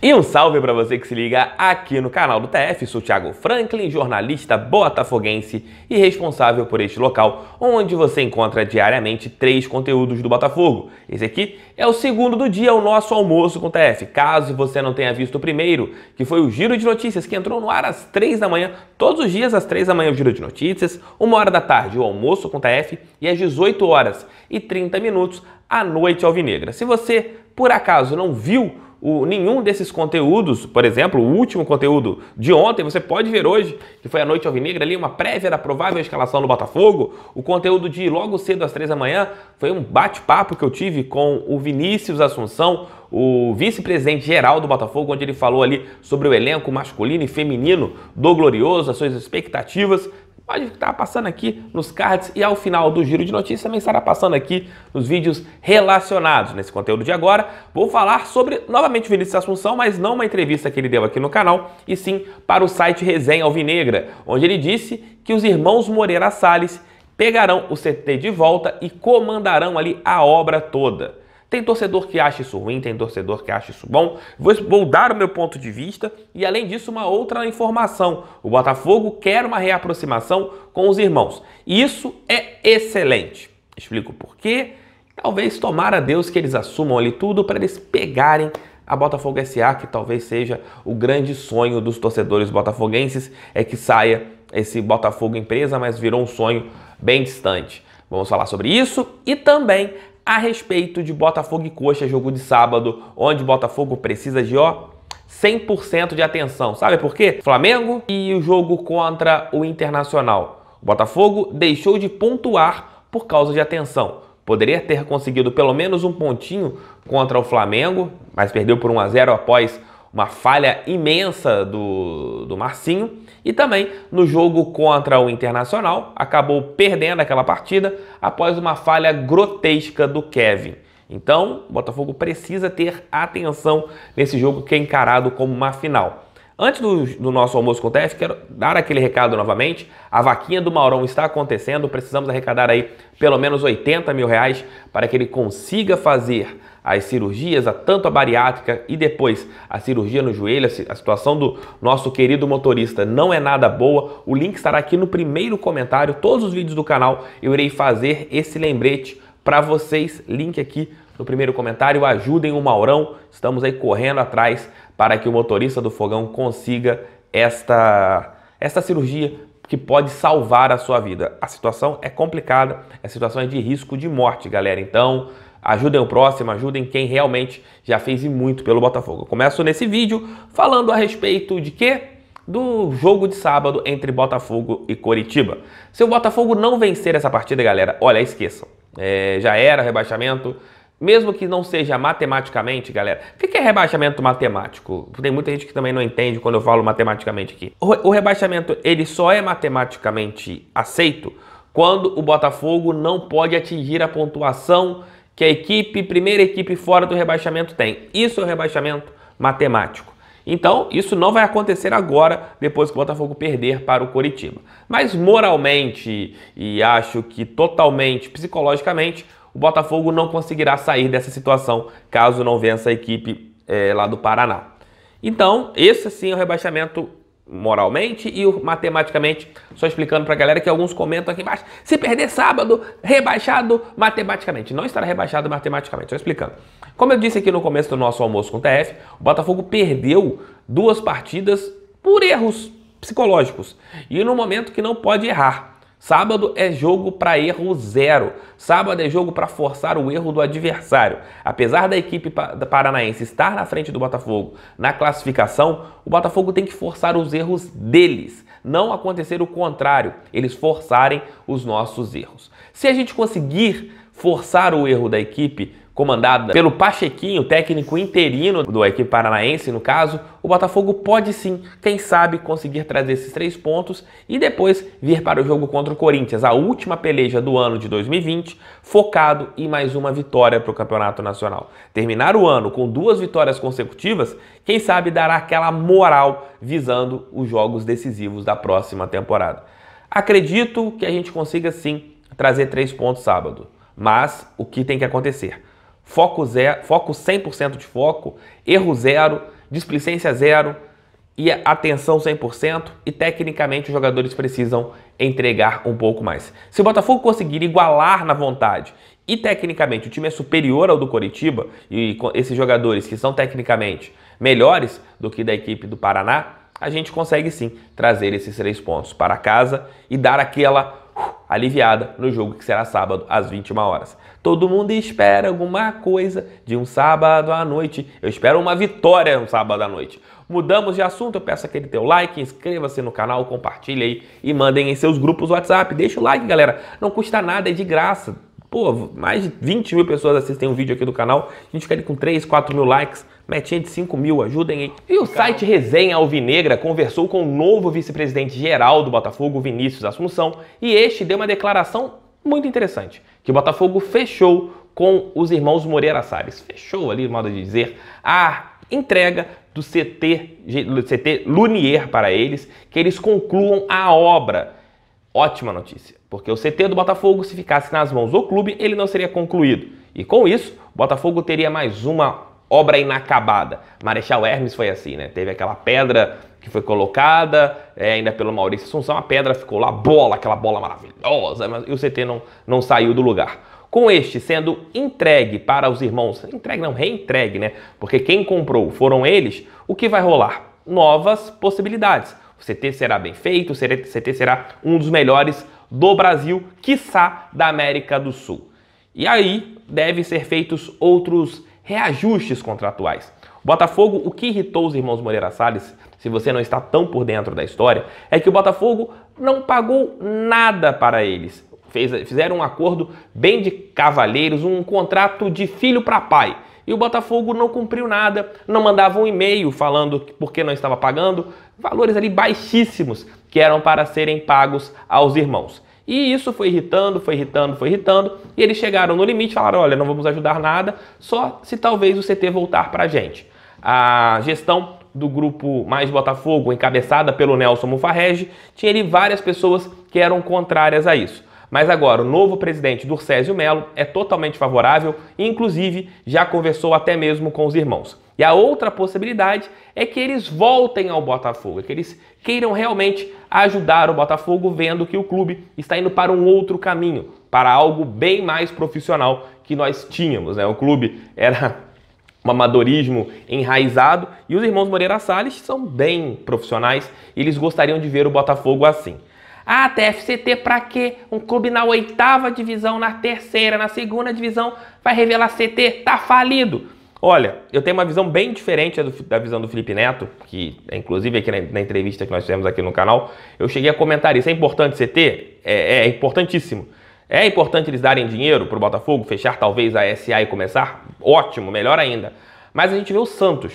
E um salve para você que se liga aqui no canal do TF. Sou Thiago Franklin, jornalista botafoguense e responsável por este local, onde você encontra diariamente três conteúdos do Botafogo. Esse aqui é o segundo do dia, o nosso almoço com o TF. Caso você não tenha visto o primeiro, que foi o Giro de Notícias, que entrou no ar às três da manhã, todos os dias às três da manhã o Giro de Notícias, uma hora da tarde o almoço com o TF e às 18 horas e 30 minutos a noite alvinegra. Se você, por acaso, não viu o, nenhum desses conteúdos, por exemplo, o último conteúdo de ontem, você pode ver hoje, que foi a Noite Alvinegra ali, uma prévia da provável escalação do Botafogo. O conteúdo de logo cedo às três da manhã foi um bate-papo que eu tive com o Vinícius Assunção, o vice-presidente geral do Botafogo, onde ele falou ali sobre o elenco masculino e feminino do Glorioso, as suas expectativas pode estar passando aqui nos cards e ao final do giro de notícias também estará passando aqui nos vídeos relacionados. Nesse conteúdo de agora, vou falar sobre novamente Vinícius Assunção, mas não uma entrevista que ele deu aqui no canal, e sim para o site Resenha Alvinegra, onde ele disse que os irmãos Moreira Salles pegarão o CT de volta e comandarão ali a obra toda. Tem torcedor que acha isso ruim, tem torcedor que acha isso bom. Vou, vou dar o meu ponto de vista e, além disso, uma outra informação. O Botafogo quer uma reaproximação com os irmãos. Isso é excelente. Explico por quê. Talvez tomara Deus que eles assumam ali tudo para eles pegarem a Botafogo SA, que talvez seja o grande sonho dos torcedores botafoguenses, é que saia esse Botafogo empresa, mas virou um sonho bem distante. Vamos falar sobre isso e também a respeito de Botafogo e Coxa, jogo de sábado, onde Botafogo precisa de ó 100% de atenção. Sabe por quê? Flamengo e o jogo contra o Internacional. O Botafogo deixou de pontuar por causa de atenção. Poderia ter conseguido pelo menos um pontinho contra o Flamengo, mas perdeu por 1 a 0 após uma falha imensa do, do Marcinho. E também no jogo contra o Internacional, acabou perdendo aquela partida após uma falha grotesca do Kevin. Então, o Botafogo precisa ter atenção nesse jogo que é encarado como uma final. Antes do, do nosso almoço acontece, quero dar aquele recado novamente. A vaquinha do Maurão está acontecendo, precisamos arrecadar aí pelo menos 80 mil reais para que ele consiga fazer as cirurgias, a tanto a bariátrica e depois a cirurgia no joelho, a situação do nosso querido motorista não é nada boa. O link estará aqui no primeiro comentário. Todos os vídeos do canal eu irei fazer esse lembrete para vocês. Link aqui no primeiro comentário, ajudem o Maurão. Estamos aí correndo atrás para que o motorista do fogão consiga esta, esta cirurgia que pode salvar a sua vida. A situação é complicada, a situação é de risco de morte, galera. Então, ajudem o próximo, ajudem quem realmente já fez e muito pelo Botafogo. Eu começo nesse vídeo falando a respeito de quê? Do jogo de sábado entre Botafogo e Coritiba. Se o Botafogo não vencer essa partida, galera, olha, esqueçam. É, já era rebaixamento, mesmo que não seja matematicamente, galera. O que é rebaixamento matemático? Tem muita gente que também não entende quando eu falo matematicamente aqui. O rebaixamento, ele só é matematicamente aceito quando o Botafogo não pode atingir a pontuação que a equipe, primeira equipe fora do rebaixamento tem. Isso é o rebaixamento matemático. Então, isso não vai acontecer agora, depois que o Botafogo perder para o Coritiba. Mas moralmente e acho que totalmente psicologicamente, o Botafogo não conseguirá sair dessa situação caso não vença a equipe é, lá do Paraná. Então, esse sim é o rebaixamento moralmente e matematicamente. Só explicando para a galera que alguns comentam aqui embaixo. Se perder sábado, rebaixado matematicamente. Não estará rebaixado matematicamente, só explicando. Como eu disse aqui no começo do nosso almoço com o TF, o Botafogo perdeu duas partidas por erros psicológicos. E no momento que não pode errar. Sábado é jogo para erro zero. Sábado é jogo para forçar o erro do adversário. Apesar da equipe paranaense estar na frente do Botafogo na classificação, o Botafogo tem que forçar os erros deles. Não acontecer o contrário, eles forçarem os nossos erros. Se a gente conseguir forçar o erro da equipe, comandada pelo Pachequinho, técnico interino do equipe paranaense, no caso, o Botafogo pode sim, quem sabe, conseguir trazer esses três pontos e depois vir para o jogo contra o Corinthians, a última peleja do ano de 2020, focado em mais uma vitória para o Campeonato Nacional. Terminar o ano com duas vitórias consecutivas, quem sabe dará aquela moral visando os jogos decisivos da próxima temporada. Acredito que a gente consiga sim trazer três pontos sábado, mas o que tem que acontecer? foco, zero, foco 100% de foco, erro zero, displicência zero e atenção 100% e tecnicamente os jogadores precisam entregar um pouco mais. Se o Botafogo conseguir igualar na vontade e tecnicamente o time é superior ao do Coritiba e esses jogadores que são tecnicamente melhores do que da equipe do Paraná, a gente consegue sim trazer esses três pontos para casa e dar aquela aliviada no jogo que será sábado às 21 horas. Todo mundo espera alguma coisa de um sábado à noite. Eu espero uma vitória um sábado à noite. Mudamos de assunto, eu peço aquele teu like, inscreva-se no canal, compartilhe aí e mandem em seus grupos WhatsApp. Deixa o like, galera. Não custa nada, é de graça. Pô, mais de 20 mil pessoas assistem um vídeo aqui do canal. A gente fica ali com 3, 4 mil likes metinha de 5 mil, ajudem aí. E o site Resenha Alvinegra conversou com o novo vice-presidente geral do Botafogo, Vinícius Assunção, e este deu uma declaração muito interessante, que o Botafogo fechou com os irmãos Moreira Salles. Fechou ali, modo de dizer, a entrega do CT, CT Lunier para eles, que eles concluam a obra. Ótima notícia, porque o CT do Botafogo, se ficasse nas mãos do clube, ele não seria concluído. E com isso, o Botafogo teria mais uma obra inacabada. Marechal Hermes foi assim, né? Teve aquela pedra que foi colocada, é, ainda pelo Maurício Assunção, a pedra ficou lá, bola, aquela bola maravilhosa, mas, e o CT não, não saiu do lugar. Com este sendo entregue para os irmãos, entregue não, reentregue, né? Porque quem comprou foram eles, o que vai rolar? Novas possibilidades. O CT será bem feito, o CT será um dos melhores do Brasil, quiçá da América do Sul. E aí devem ser feitos outros reajustes contratuais. Botafogo, o que irritou os irmãos Moreira Salles, se você não está tão por dentro da história, é que o Botafogo não pagou nada para eles. Fez, fizeram um acordo bem de cavalheiros, um contrato de filho para pai. E o Botafogo não cumpriu nada, não mandava um e-mail falando porque não estava pagando, valores ali baixíssimos que eram para serem pagos aos irmãos. E isso foi irritando, foi irritando, foi irritando. E eles chegaram no limite e falaram: olha, não vamos ajudar nada, só se talvez o CT voltar para a gente. A gestão do grupo Mais Botafogo, encabeçada pelo Nelson Mufarrege, tinha ali várias pessoas que eram contrárias a isso. Mas agora, o novo presidente Durcésio Melo é totalmente favorável, inclusive já conversou até mesmo com os irmãos. E a outra possibilidade é que eles voltem ao Botafogo, que eles queiram realmente ajudar o Botafogo, vendo que o clube está indo para um outro caminho, para algo bem mais profissional que nós tínhamos. Né? O clube era um amadorismo enraizado e os irmãos Moreira Salles são bem profissionais e eles gostariam de ver o Botafogo assim. Ah, TFCT para quê? Um clube na oitava divisão, na terceira, na segunda divisão, vai revelar CT, tá falido. Olha, eu tenho uma visão bem diferente da visão do Felipe Neto, que inclusive aqui na, na entrevista que nós fizemos aqui no canal, eu cheguei a comentar isso. É importante CT? É, é importantíssimo. É importante eles darem dinheiro para o Botafogo, fechar talvez a SA e começar? Ótimo, melhor ainda. Mas a gente vê o Santos.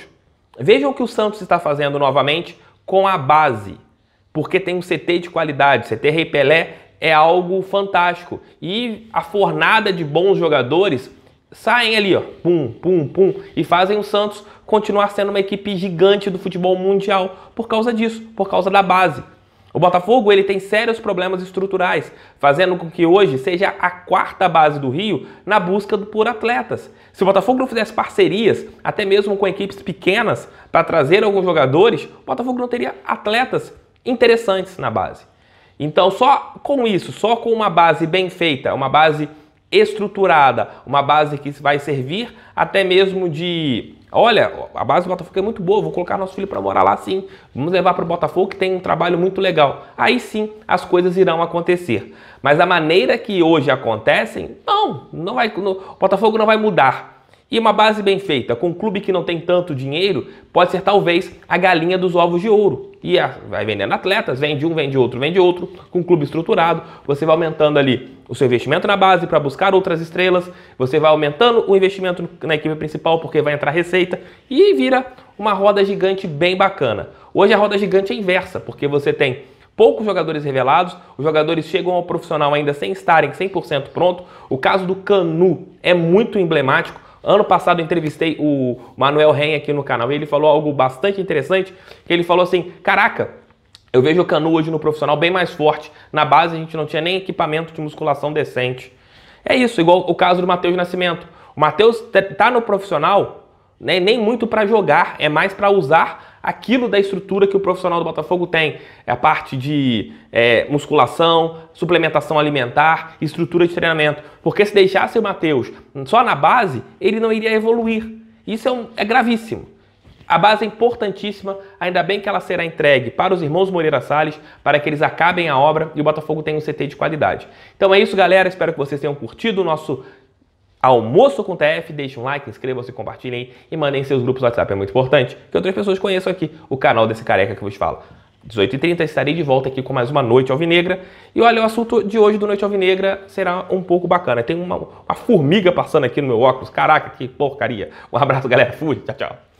Vejam o que o Santos está fazendo novamente com a base porque tem um CT de qualidade. CT Rei Pelé é algo fantástico. E a fornada de bons jogadores saem ali, ó, pum, pum, pum, e fazem o Santos continuar sendo uma equipe gigante do futebol mundial por causa disso, por causa da base. O Botafogo ele tem sérios problemas estruturais, fazendo com que hoje seja a quarta base do Rio na busca por atletas. Se o Botafogo não fizesse parcerias, até mesmo com equipes pequenas, para trazer alguns jogadores, o Botafogo não teria atletas interessantes na base. Então, só com isso, só com uma base bem feita, uma base estruturada, uma base que vai servir até mesmo de olha, a base do Botafogo é muito boa, vou colocar nosso filho para morar lá sim, vamos levar para o Botafogo que tem um trabalho muito legal. Aí sim as coisas irão acontecer. Mas a maneira que hoje acontecem, não, não vai, não, o Botafogo não vai mudar. E uma base bem feita com um clube que não tem tanto dinheiro pode ser talvez a galinha dos ovos de ouro. E a, vai vendendo atletas, vende um, vende outro, vende outro. Com um clube estruturado, você vai aumentando ali o seu investimento na base para buscar outras estrelas, você vai aumentando o investimento na equipe principal porque vai entrar receita e vira uma roda gigante bem bacana. Hoje a roda gigante é inversa, porque você tem poucos jogadores revelados, os jogadores chegam ao profissional ainda sem estarem 100% pronto. O caso do Canu é muito emblemático. Ano passado entrevistei o Manuel Ren aqui no canal e ele falou algo bastante interessante, que ele falou assim: "Caraca, eu vejo o Canu hoje no profissional bem mais forte. Na base a gente não tinha nem equipamento de musculação decente. É isso, igual o caso do Matheus Nascimento. O Matheus tá no profissional, né, nem muito para jogar, é mais para usar aquilo da estrutura que o profissional do Botafogo tem. É a parte de é, musculação, suplementação alimentar, estrutura de treinamento. Porque se deixasse o Matheus só na base, ele não iria evoluir. Isso é, um, é gravíssimo. A base é importantíssima, ainda bem que ela será entregue para os irmãos Moreira Salles, para que eles acabem a obra e o Botafogo tenha um CT de qualidade. Então é isso, galera. Espero que vocês tenham curtido o nosso Almoço com TF, deixe um like, inscrevam-se, compartilhem e mandem seus grupos do WhatsApp, é muito importante que outras pessoas conheçam aqui o canal desse careca que vos fala. 18h30 estarei de volta aqui com mais uma Noite Alvinegra. E olha, o assunto de hoje do Noite Alvinegra será um pouco bacana. Tem uma, uma formiga passando aqui no meu óculos. Caraca, que porcaria. Um abraço, galera. Fui. Tchau, tchau.